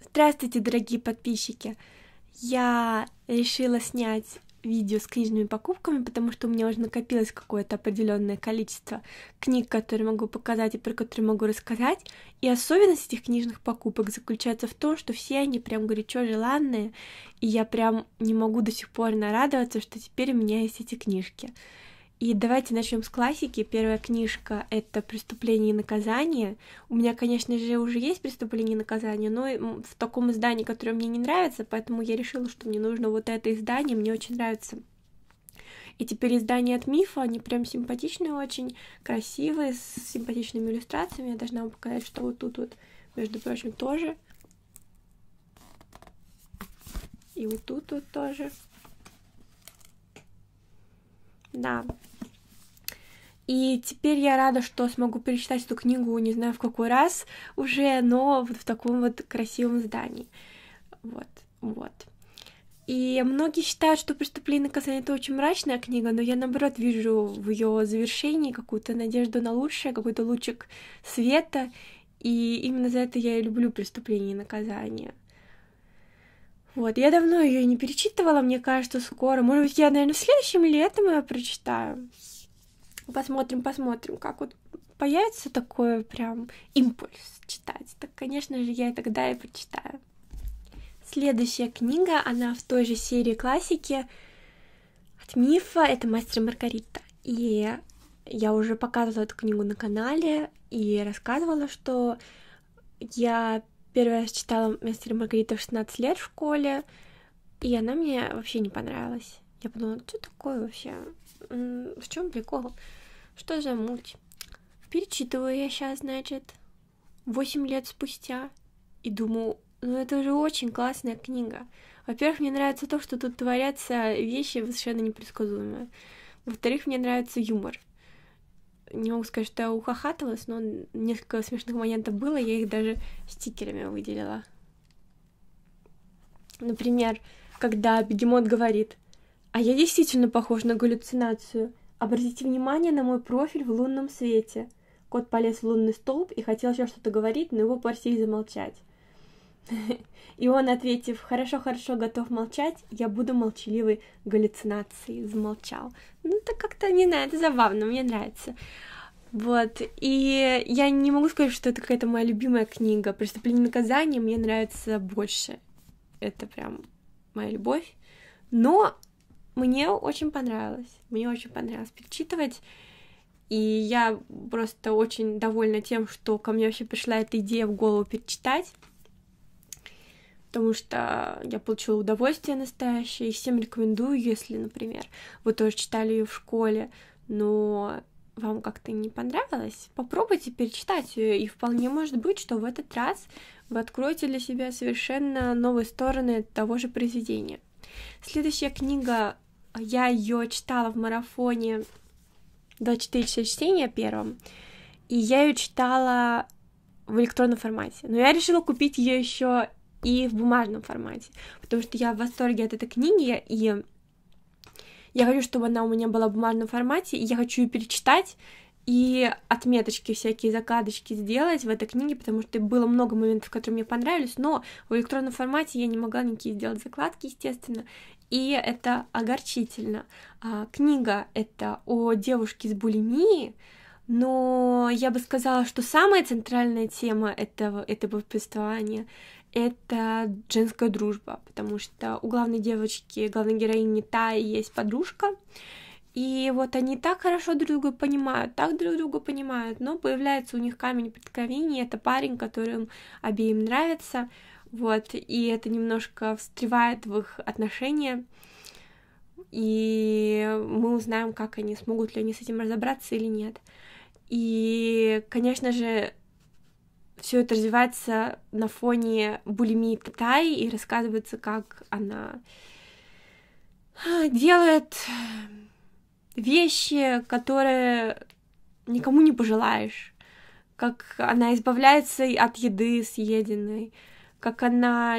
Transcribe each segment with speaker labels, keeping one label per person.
Speaker 1: Здравствуйте, дорогие подписчики! Я решила снять видео с книжными покупками, потому что у меня уже накопилось какое-то определенное количество книг, которые могу показать и про которые могу рассказать. И особенность этих книжных покупок заключается в том, что все они прям горячо желанные, и я прям не могу до сих пор нарадоваться, что теперь у меня есть эти книжки. И давайте начнем с классики. Первая книжка — это «Преступление и наказание». У меня, конечно же, уже есть «Преступление и наказание», но в таком издании, которое мне не нравится, поэтому я решила, что мне нужно вот это издание, мне очень нравится. И теперь издания от Мифа, они прям симпатичные очень, красивые, с симпатичными иллюстрациями. Я должна вам показать, что вот тут вот, между прочим, тоже. И вот тут вот тоже да. И теперь я рада, что смогу перечитать эту книгу, не знаю в какой раз уже, но вот в таком вот красивом здании. Вот, вот. И многие считают, что «Преступление и наказание» — это очень мрачная книга, но я, наоборот, вижу в ее завершении какую-то надежду на лучшее, какой-то лучик света, и именно за это я и люблю «Преступление и наказание». Вот, я давно ее не перечитывала, мне кажется, скоро. Может быть, я, наверное, следующим летом ее прочитаю. Посмотрим, посмотрим, как вот появится такой прям импульс читать. Так, конечно же, я и тогда и прочитаю. Следующая книга, она в той же серии классики от Мифа, это «Мастер и Маргарита». И я уже показывала эту книгу на канале и рассказывала, что я Первый раз читала «Мастер и Маргарита» в 16 лет в школе, и она мне вообще не понравилась. Я подумала, что такое вообще? В чем прикол? Что за муть? Перечитываю я сейчас, значит, 8 лет спустя, и думаю, ну это же очень классная книга. Во-первых, мне нравится то, что тут творятся вещи совершенно непредсказуемые. Во-вторых, мне нравится юмор не могу сказать, что я ухахатывалась, но несколько смешных моментов было, я их даже стикерами выделила. Например, когда бегемот говорит, а я действительно похож на галлюцинацию. Обратите внимание на мой профиль в лунном свете. Кот полез в лунный столб и хотел еще что-то говорить, но его просили замолчать. И он, ответив «хорошо-хорошо, готов молчать», я буду молчаливой галлюцинацией, замолчал. Ну, это как-то, не знаю, это забавно, мне нравится. Вот, и я не могу сказать, что это какая-то моя любимая книга. «Преступление и наказание» мне нравится больше. Это прям моя любовь. Но мне очень понравилось, мне очень понравилось перечитывать. И я просто очень довольна тем, что ко мне вообще пришла эта идея в голову перечитать потому что я получила удовольствие настоящее, и всем рекомендую, если, например, вы тоже читали ее в школе, но вам как-то не понравилось, попробуйте перечитать ее, и вполне может быть, что в этот раз вы откроете для себя совершенно новые стороны того же произведения. Следующая книга, я ее читала в марафоне 24 часа чтения первом, и я ее читала в электронном формате. Но я решила купить ее еще и в бумажном формате, потому что я в восторге от этой книги, и я хочу, чтобы она у меня была в бумажном формате, и я хочу ее перечитать, и отметочки всякие, закладочки сделать в этой книге, потому что было много моментов, которые мне понравились, но в электронном формате я не могла никакие сделать закладки, естественно, и это огорчительно. А, книга — это о девушке с булимией, но я бы сказала, что самая центральная тема этого, этого повествования это женская дружба, потому что у главной девочки, главной героини Таи есть подружка, и вот они так хорошо друг друга понимают, так друг друга понимают, но появляется у них камень преткновения, это парень, которым обеим нравится, вот, и это немножко встревает в их отношения, и мы узнаем, как они, смогут ли они с этим разобраться или нет. И, конечно же, все это развивается на фоне булимии Китая и рассказывается, как она а, делает вещи, которые никому не пожелаешь, как она избавляется от еды съеденной, как она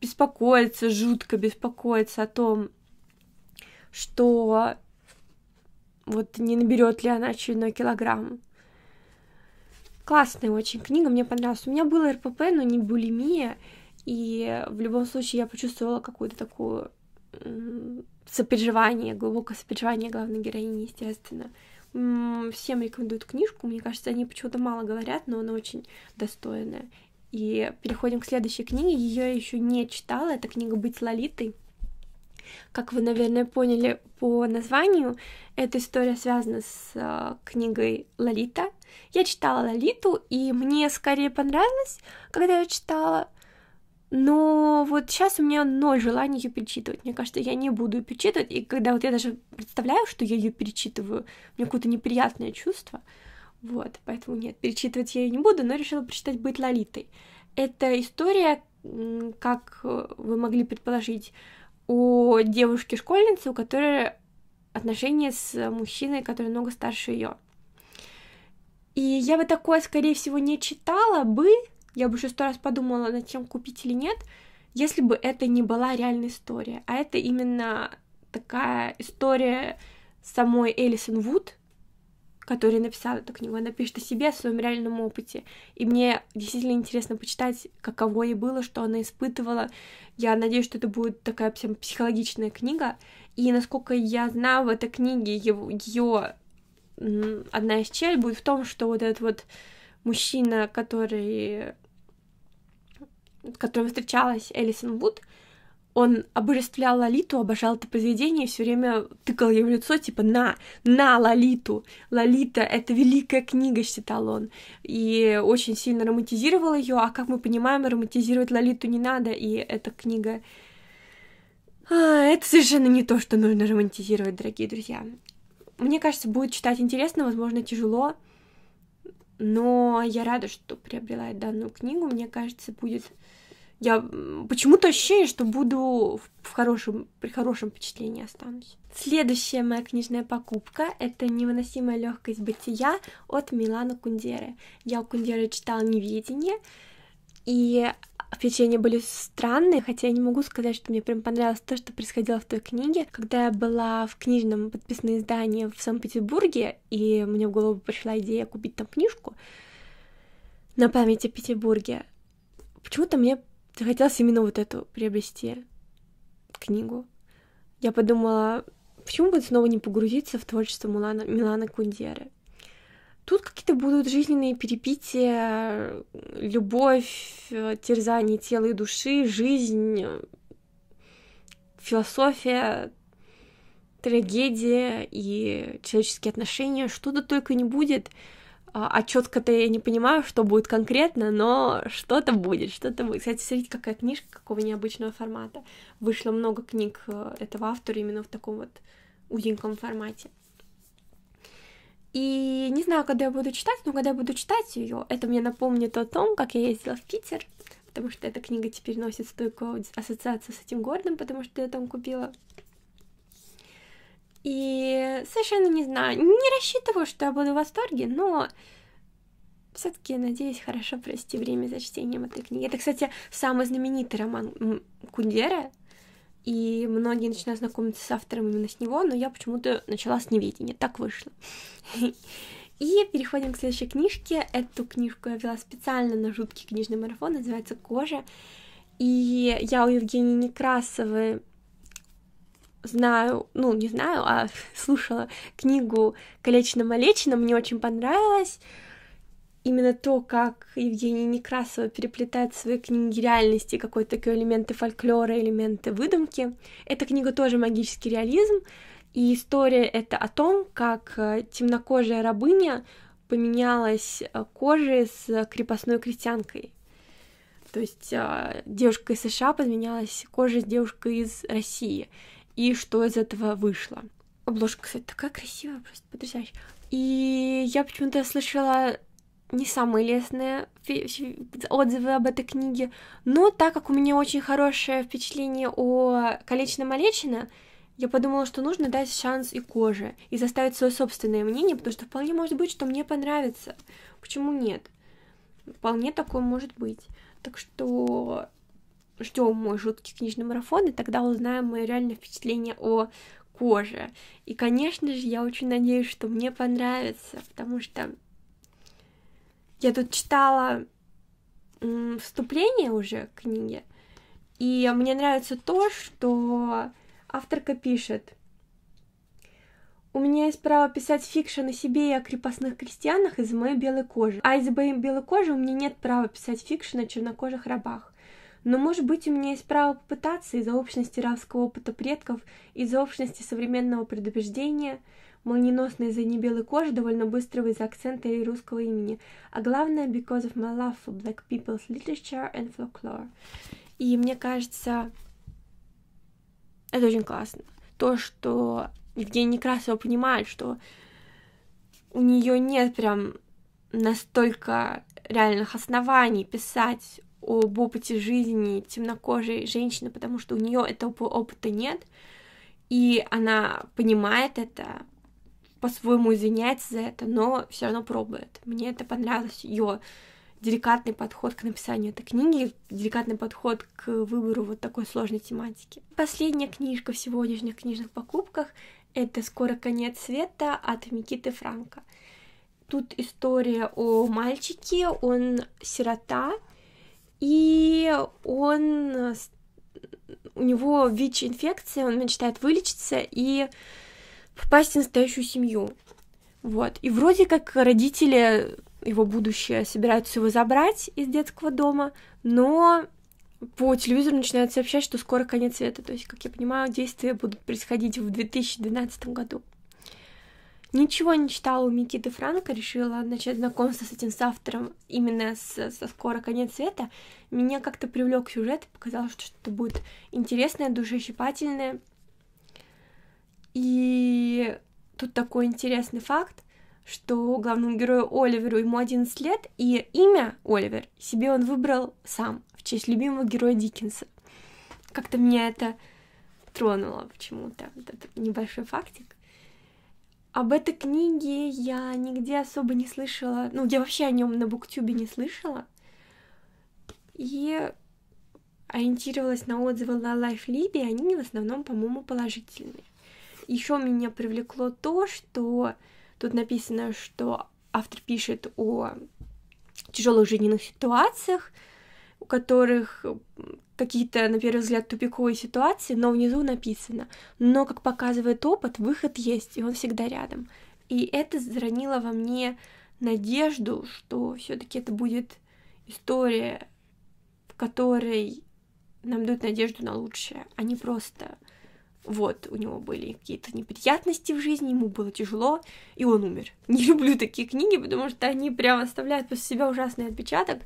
Speaker 1: беспокоится, жутко беспокоится о том, что вот не наберет ли она очередной килограмм, Классная очень книга, мне понравилась. У меня было РПП, но не булимия, и в любом случае я почувствовала какую-то такую сопереживание, глубокое сопереживание главной героини, естественно. Всем рекомендуют книжку, мне кажется, они почему-то мало говорят, но она очень достойная. И переходим к следующей книге, ее я еще не читала, это книга «Быть Лолитой». Как вы, наверное, поняли по названию, эта история связана с а, книгой «Лолита», я читала Лолиту, и мне скорее понравилось, когда я читала, но вот сейчас у меня ноль желания ее перечитывать. Мне кажется, я не буду ее перечитывать. И когда вот я даже представляю, что я ее перечитываю, у меня какое-то неприятное чувство. Вот, поэтому нет, перечитывать я ее не буду, но решила прочитать «Быть Лолитой». Это история, как э, вы могли предположить, о девушке-школьнице, у которой отношения с мужчиной, который много старше ее. И я бы такое, скорее всего, не читала бы, я бы еще сто раз подумала над чем купить или нет, если бы это не была реальная история. А это именно такая история самой Элисон Вуд, которая написала эту книгу. Она пишет о себе, о своем реальном опыте. И мне действительно интересно почитать, каково ей было, что она испытывала. Я надеюсь, что это будет такая всем психологичная книга. И насколько я знаю, в этой книге ее одна из чель будет в том, что вот этот вот мужчина, который с которым встречалась Элисон Вуд, он обожествлял Лолиту, обожал это произведение и все время тыкал ей в лицо, типа, на, на Лолиту. Лолита — это великая книга, считал он. И очень сильно романтизировал ее, а как мы понимаем, романтизировать Лолиту не надо, и эта книга... А, это совершенно не то, что нужно романтизировать, дорогие друзья. Мне кажется, будет читать интересно, возможно, тяжело, но я рада, что приобрела данную книгу. Мне кажется, будет... Я почему-то ощущение, что буду в хорошем, при хорошем впечатлении останусь. Следующая моя книжная покупка — это «Невыносимая легкость бытия» от Милана Кундеры. Я у Кундеры читала «Неведение», и впечатления были странные, хотя я не могу сказать, что мне прям понравилось то, что происходило в той книге. Когда я была в книжном подписанном издании в Санкт-Петербурге, и мне в голову пришла идея купить там книжку на память о Петербурге, почему-то мне захотелось именно вот эту приобрести книгу. Я подумала, почему бы снова не погрузиться в творчество Милана, Милана Кундеры? Тут какие-то будут жизненные перепития, любовь, э, терзание тела и души, жизнь, э, философия, трагедия и человеческие отношения, что-то только не будет. А, а четко-то я не понимаю, что будет конкретно, но что-то будет, что-то будет. Кстати, смотрите, какая книжка какого необычного формата. Вышло много книг э, этого автора именно в таком вот узеньком формате. И не знаю, когда я буду читать, но когда я буду читать ее, это мне напомнит о том, как я ездила в Питер, потому что эта книга теперь носит стойкую ассоциацию с этим городом, потому что я там купила. И совершенно не знаю, не рассчитываю, что я буду в восторге, но все-таки, надеюсь, хорошо провести время за чтением этой книги. Это, кстати, самый знаменитый роман Кундера, и многие начинают знакомиться с автором именно с него, но я почему-то начала с неведения, так вышло. И переходим к следующей книжке. Эту книжку я взяла специально на жуткий книжный марафон, называется «Кожа». И я у Евгении Некрасовой знаю, ну, не знаю, а слушала книгу «Калечина-малечина», мне очень понравилось, именно то, как Евгения Некрасова переплетает в своей книге реальности какой-то такой элементы фольклора, элементы выдумки. Эта книга тоже магический реализм, и история это о том, как э, темнокожая рабыня поменялась э, кожей с крепостной крестьянкой. То есть э, девушка из США поменялась кожей с девушкой из России. И что из этого вышло? Обложка, кстати, такая красивая, просто потрясающая. И я почему-то слышала не самые лестные отзывы об этой книге, но так как у меня очень хорошее впечатление о Калечина Малечина, я подумала, что нужно дать шанс и коже, и заставить свое собственное мнение, потому что вполне может быть, что мне понравится. Почему нет? Вполне такое может быть. Так что ждем мой жуткий книжный марафон, и тогда узнаем мое реальное впечатление о коже. И, конечно же, я очень надеюсь, что мне понравится, потому что я тут читала вступление уже к книге, и мне нравится то, что авторка пишет. У меня есть право писать фикшн о себе и о крепостных крестьянах из моей белой кожи. А из моей белой кожи у меня нет права писать фикшн о чернокожих рабах. Но, может быть, у меня есть право попытаться из-за общности рабского опыта предков, из-за общности современного предубеждения молниеносной из-за небелой кожи, довольно быстрого из за акцента и русского имени, а главное because of my love for black people's literature and folklore. И мне кажется, это очень классно. То, что Евгения Некрасова понимает, что у нее нет прям настолько реальных оснований писать об опыте жизни темнокожей женщины, потому что у нее этого опыта нет, и она понимает это, по-своему извиняется за это, но все равно пробует. Мне это понравилось ее деликатный подход к написанию этой книги, деликатный подход к выбору вот такой сложной тематики. Последняя книжка в сегодняшних книжных покупках — это «Скоро конец света» от Микиты Франка. Тут история о мальчике, он сирота, и он у него ВИЧ-инфекция, он мечтает вылечиться, и попасть в настоящую семью. Вот. И вроде как родители, его будущее, собираются его забрать из детского дома, но по телевизору начинают сообщать, что скоро конец света. То есть, как я понимаю, действия будут происходить в 2012 году. Ничего не читала у Микиты Франко, решила начать знакомство с этим с автором именно с, со «Скоро конец света». Меня как-то привлек сюжет, показалось, что что-то будет интересное, душещипательное — и тут такой интересный факт, что главному герою Оливеру ему 11 лет, и имя Оливер себе он выбрал сам в честь любимого героя Диккенса. Как-то меня это тронуло почему-то, вот этот небольшой фактик. Об этой книге я нигде особо не слышала, ну, я вообще о нем на буктюбе не слышала, и ориентировалась на отзывы на Life и они в основном, по-моему, положительные. Еще меня привлекло то, что тут написано, что автор пишет о тяжелых жизненных ситуациях, у которых какие-то, на первый взгляд, тупиковые ситуации, но внизу написано. Но, как показывает опыт, выход есть, и он всегда рядом. И это заронило во мне надежду, что все-таки это будет история, в которой нам дают надежду на лучшее, а не просто вот, у него были какие-то неприятности в жизни, ему было тяжело, и он умер. Не люблю такие книги, потому что они прям оставляют после себя ужасный отпечаток.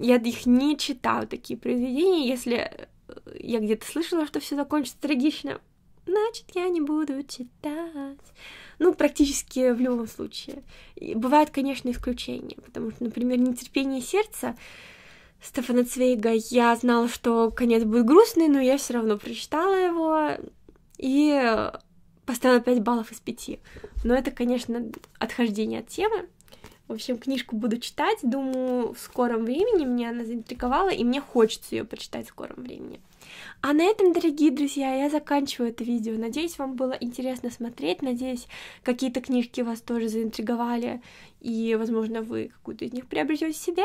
Speaker 1: Я их не читаю, такие произведения. Если э, я где-то слышала, что все закончится трагично, значит, я не буду читать. Ну, практически в любом случае. И бывают, конечно, исключения, потому что, например, нетерпение сердца Стефана Цвейга я знала, что конец будет грустный, но я все равно прочитала его и поставила 5 баллов из 5. Но это, конечно, отхождение от темы. В общем, книжку буду читать, думаю, в скором времени. Меня она заинтриговала, и мне хочется ее прочитать в скором времени. А на этом, дорогие друзья, я заканчиваю это видео. Надеюсь, вам было интересно смотреть. Надеюсь, какие-то книжки вас тоже заинтриговали, и, возможно, вы какую-то из них приобретете себе.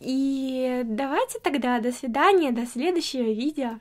Speaker 1: И давайте тогда до свидания, до следующего видео.